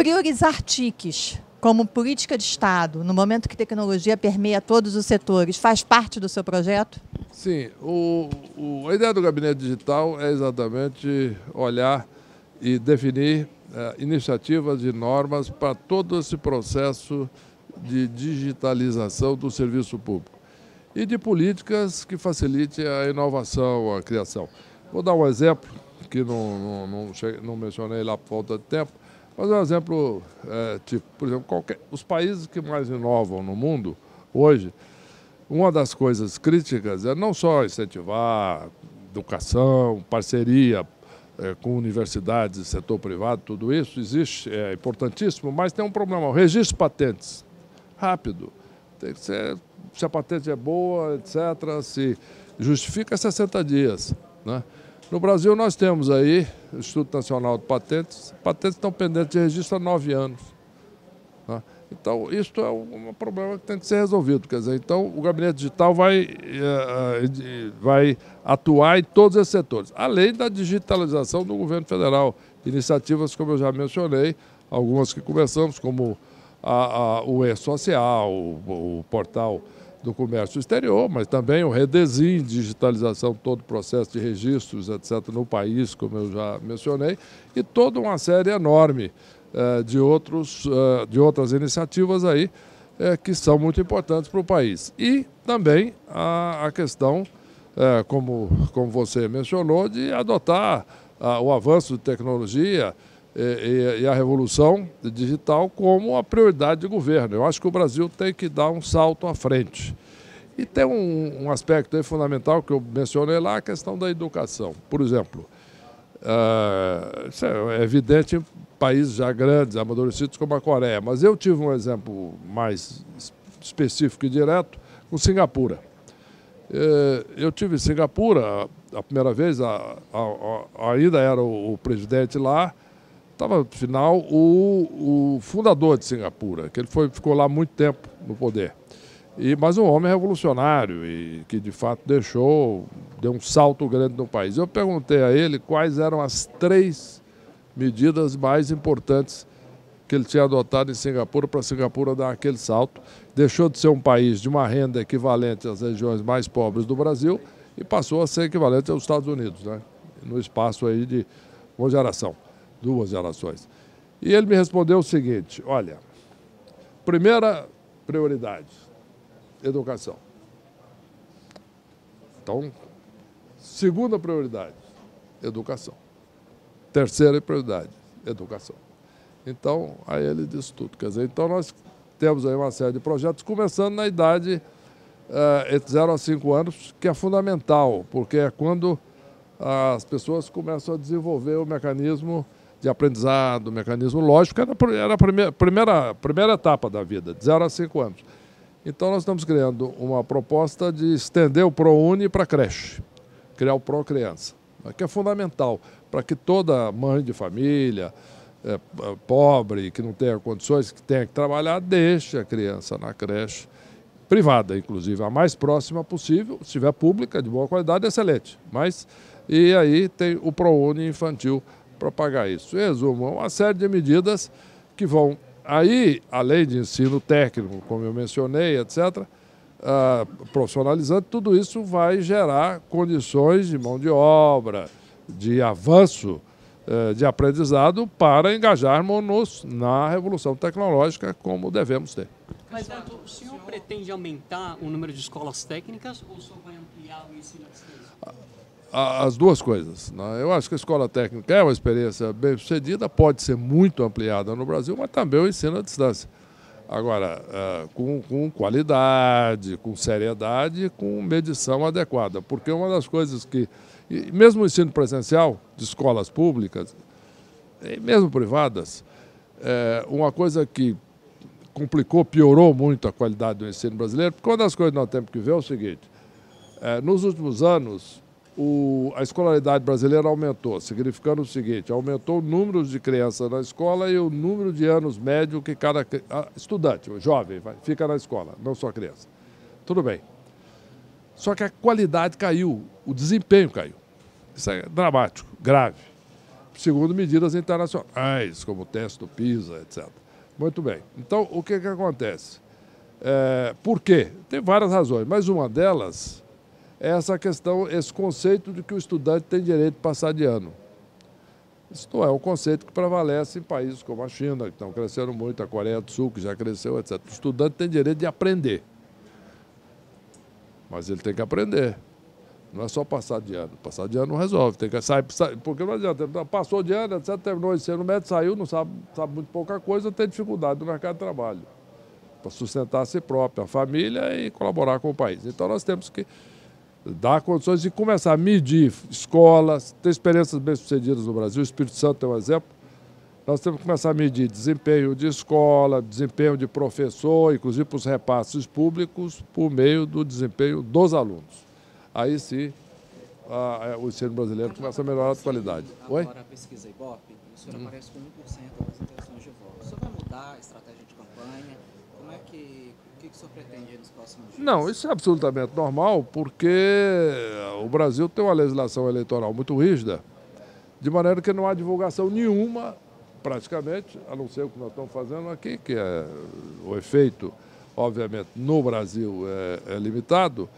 priorizar TICs como política de Estado, no momento que tecnologia permeia todos os setores, faz parte do seu projeto? Sim. O, o, a ideia do gabinete digital é exatamente olhar e definir eh, iniciativas de normas para todo esse processo de digitalização do serviço público e de políticas que facilitem a inovação, a criação. Vou dar um exemplo que não, não, não, não mencionei lá por falta de tempo, Vou um exemplo, é, tipo, por exemplo, qualquer, os países que mais inovam no mundo hoje, uma das coisas críticas é não só incentivar educação, parceria é, com universidades, setor privado, tudo isso existe, é importantíssimo, mas tem um problema, o registro de patentes, rápido, tem que ser, se a patente é boa, etc., se justifica 60 dias, né? No Brasil nós temos aí o Instituto Nacional de Patentes, patentes estão pendentes de registro há nove anos. Né? Então, isso é um problema que tem que ser resolvido. Quer dizer, então, o gabinete digital vai, eh, eh, vai atuar em todos esses setores, além da digitalização do governo federal. Iniciativas, como eu já mencionei, algumas que começamos, como a, a, o E-Social, o, o portal do comércio exterior, mas também o redesign, digitalização, todo o processo de registros, etc., no país, como eu já mencionei, e toda uma série enorme eh, de, outros, eh, de outras iniciativas aí eh, que são muito importantes para o país. E também a, questão, como, como você mencionou, de adotar ah, o avanço de tecnologia, e, e, a revolução digital como a prioridade de governo. Eu acho que o Brasil tem que dar um salto à frente. E tem um, um aspecto fundamental que eu mencionei lá, a questão da educação. Por exemplo, ah, é, é evidente em países já grandes, amadurecidos como a Coreia, mas eu tive um exemplo mais específico e direto com Singapura. Eh, eu tive em Singapura a primeira vez, ainda era o presidente lá, Estava, final, o, o fundador de Singapura, que ele foi, ficou lá muito tempo no poder. E, mas um homem revolucionário e que de fato deixou, deu um salto grande no país. Eu perguntei a ele quais eram as três medidas mais importantes que ele tinha adotado em Singapura para Singapura dar aquele salto. Deixou de ser um país de uma renda equivalente às regiões mais pobres do Brasil e passou a ser equivalente aos Estados Unidos, né? no espaço aí de geração duas gerações. E ele me respondeu o seguinte: olha, primeira prioridade, educação. Então, segunda prioridade, educação. Terceira prioridade, educação. Então, aí ele disse tudo. Quer dizer, então nós temos aí uma série de projetos, começando na idade uh, entre 0 a 5 anos, que é fundamental, porque é quando as pessoas começam a desenvolver o mecanismo de aprendizado, mecanismo lógico, era, a primeira, primeira, primeira etapa da vida, de 0 a 5 anos. Então, nós estamos criando uma proposta de estender o ProUni para a creche, criar o ProCriança, né, que é fundamental para que toda mãe de família, é, pobre, que não tenha condições, que tenha que trabalhar, deixe a criança na creche, privada, inclusive, a mais próxima possível. Se tiver pública, de boa qualidade, excelente. Mas, e aí tem o ProUni infantil propagar isso. Em resumo, uma série de medidas que vão, aí, além de ensino técnico, como eu mencionei, etc., ah, profissionalizando, tudo isso vai gerar condições de mão de obra, de avanço eh, de aprendizado para engajarmos-nos na revolução tecnológica como devemos ter. Mas, Beto, o senhor pretende aumentar o número de escolas técnicas ou só vai ampliar o ensino à distância? as duas coisas. Né? Eu acho que a escola técnica é uma experiência bem sucedida, pode ser muito ampliada no Brasil, mas também o ensino à distância. Agora, é, com, com qualidade, com seriedade, com medição adequada. Porque uma das coisas que, mesmo o ensino presencial de escolas públicas, e mesmo privadas, é uma coisa que complicou, piorou muito a qualidade do ensino brasileiro, porque uma das coisas que nós temos que ver é o seguinte: é, nos últimos anos, o, a escolaridade brasileira aumentou, significando o seguinte: aumentou o número de crianças na escola e o número de anos médio que cada ah, estudante, jovem, fica na escola, não só criança. Tudo bem. Só que a qualidade caiu, o desempenho caiu. Isso é dramático, grave. Segundo medidas internacionais, como o teste do PISA, etc. Muito bem. Então, o que, que acontece? É, por quê? Tem várias razões, mas uma delas essa questão, esse conceito de que o estudante tem direito de passar de ano. Isso não é um conceito que prevalece em países como a China, que estão crescendo muito, a Coreia do Sul, que já cresceu, etc. O estudante tem direito de aprender. Mas ele tem que aprender. Não é só passar de ano. Passar de ano não resolve. Tem que sair, porque não adianta. Então, passou de ano, etc., terminou o ensino médio, saiu, não sabe, sabe muito pouca coisa, tem dificuldade no mercado de trabalho. Para sustentar a si próprio, a família e colaborar com o país. Então nós temos que dar condições de começar a medir escolas, ter experiências bem-sucedidas no Brasil. O Espírito Santo é um exemplo. Nós temos que começar a medir desempenho de escola, desempenho de professor, inclusive para os repasses públicos, por meio do desempenho dos alunos. Aí sim, a, a, o ensino brasileiro começa a melhorar a qualidade. Oi? Agora a pesquisa Ibope, o senhor hum. aparece com 1% das intenções de voto. O senhor vai mudar a estratégia de campanha? Como é que que, que o senhor pretende nos próximos dias? Não, isso é absolutamente normal, porque o Brasil tem uma legislação eleitoral muito rígida, de maneira que não há divulgação nenhuma, praticamente, a não ser o que nós estamos fazendo aqui, que é o efeito, obviamente, no Brasil é, é limitado.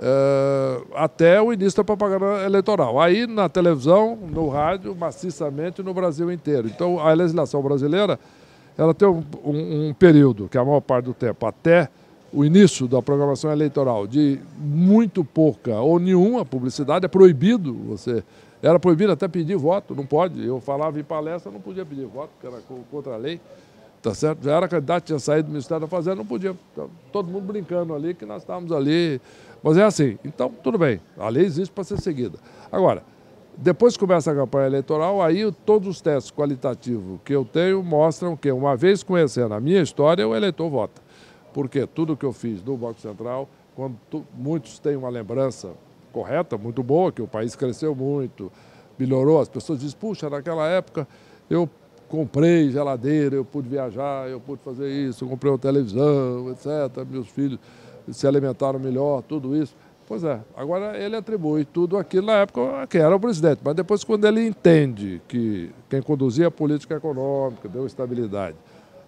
É, até o início da propaganda eleitoral. Aí na televisão, no rádio, maciçamente no Brasil inteiro. Então a legislação brasileira ela tem um, um, um período, que é a maior parte do tempo, até o início da programação eleitoral, de muito pouca ou nenhuma publicidade, é proibido você. Era proibido até pedir voto, não pode. Eu falava em palestra, não podia pedir voto, porque era contra a lei. Tá certo? Já era candidato, tinha saído do Ministério da Fazenda, não podia. Então, todo mundo brincando ali que nós estávamos ali. Mas é assim. Então, tudo bem. A lei existe para ser seguida. Agora, depois que começa a campanha eleitoral, aí todos os testes qualitativos que eu tenho mostram que, uma vez conhecendo a minha história, o eleitor vota. Porque tudo que eu fiz no Banco Central, quando tu, muitos têm uma lembrança correta, muito boa, que o país cresceu muito, melhorou, as pessoas dizem, puxa, naquela época eu comprei geladeira, eu pude viajar, eu pude fazer isso, eu comprei uma televisão, etc. Meus filhos se alimentaram melhor, tudo isso. Pois é, agora ele atribui tudo aquilo na época a quem era o presidente, mas depois quando ele entende que quem conduzia a política econômica, deu estabilidade,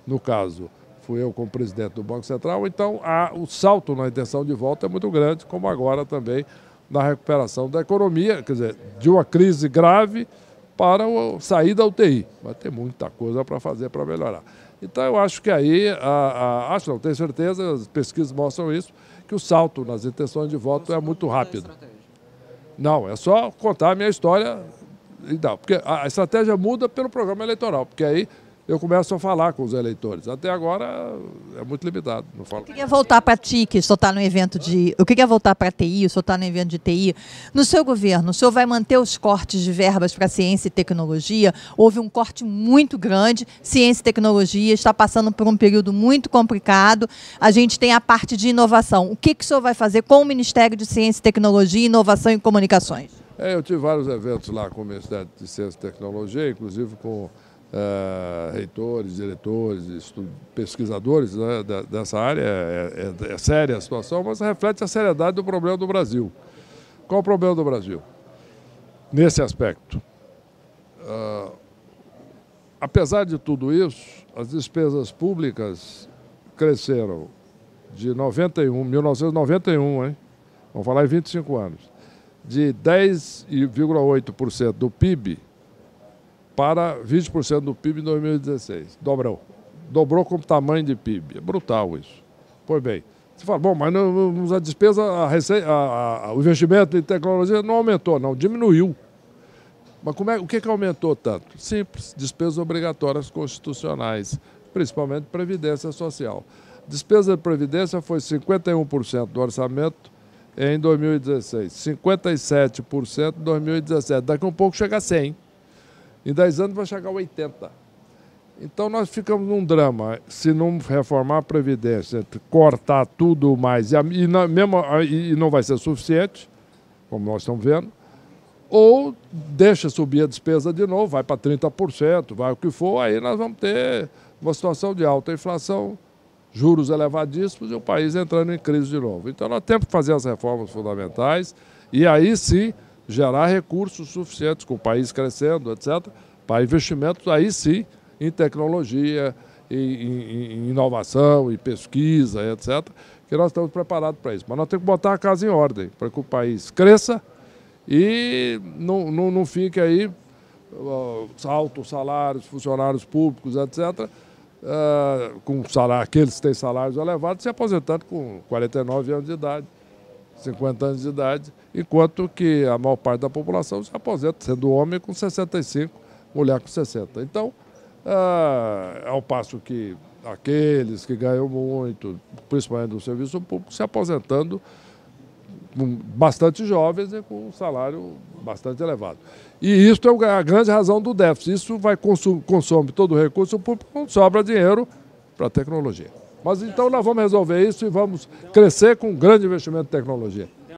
no caso, fui eu como presidente do Banco Central, então há, o salto na intenção de volta é muito grande, como agora também na recuperação da economia, quer dizer, de uma crise grave para sair da UTI. vai ter muita coisa para fazer para melhorar. Então eu acho que aí, a, a, acho não, tenho certeza, as pesquisas mostram isso, que o salto nas intenções de voto é muito rápido. Não, é só contar a minha história e dar. Porque a estratégia muda pelo programa eleitoral, porque aí eu começo a falar com os eleitores. Até agora é muito limitado. Não falo. Eu queria é voltar para ti, que o senhor está no evento de. Eu queria é voltar para a TI, o senhor está no evento de TI. No seu governo, o senhor vai manter os cortes de verbas para ciência e tecnologia? Houve um corte muito grande. Ciência e tecnologia está passando por um período muito complicado. A gente tem a parte de inovação. O que, que o senhor vai fazer com o Ministério de Ciência e Tecnologia, Inovação e Comunicações? É, eu tive vários eventos lá com o Ministério de Ciência e Tecnologia, inclusive com uh, reitores, diretores, pesquisadores né, dessa área. É, é, é, séria a situação, mas reflete a seriedade do problema do Brasil. Qual o problema do Brasil? Nesse aspecto. Uh, apesar de tudo isso, as despesas públicas cresceram de 91, 1991, hein? vamos falar em 25 anos, de 10,8% do PIB para 20% do PIB em 2016. Dobrou. Dobrou como tamanho de PIB. É brutal isso. Pois bem. Você fala, bom, mas a despesa, a rece... a, a, o investimento em tecnologia não aumentou, não, diminuiu. Mas como é, o que, que aumentou tanto? Simples, despesas obrigatórias constitucionais, principalmente previdência social. Despesa de previdência foi 51% do orçamento em 2016, 57% em 2017. Daqui a um pouco chega a 100%. Em 10 anos vai chegar a 80. Então nós ficamos num drama. Se não reformar a Previdência, cortar tudo mais, e, e, na, mesmo, e não vai ser suficiente, como nós estamos vendo, ou deixa subir a despesa de novo, vai para 30%, vai o que for, aí nós vamos ter uma situação de alta inflação, juros elevadíssimos e o país entrando em crise de novo. Então nós temos que fazer as reformas fundamentais e aí sim gerar recursos suficientes com o país crescendo, etc., para investimentos aí sim em tecnologia, em, em, em inovação, em pesquisa, etc., que nós estamos preparados para isso. Mas nós temos que botar a casa em ordem, para que o país cresça e não, não, não fique aí ah, altos salários, funcionários públicos, etc., uh, ah, com salário, aqueles que têm salários elevados, se aposentando com 49 anos de idade. 50 anos de idade, enquanto que a maior parte da população se aposenta, sendo homem com 65, mulher com 60. Então, ah, é ao passo que aqueles que ganham muito, principalmente do serviço público, se aposentando bastante jovens e com um salário bastante elevado. E isso é a grande razão do déficit. Isso vai consome todo o recurso público, não sobra dinheiro para a tecnologia. Mas então nós vamos resolver isso e vamos crescer com um grande investimento em tecnologia.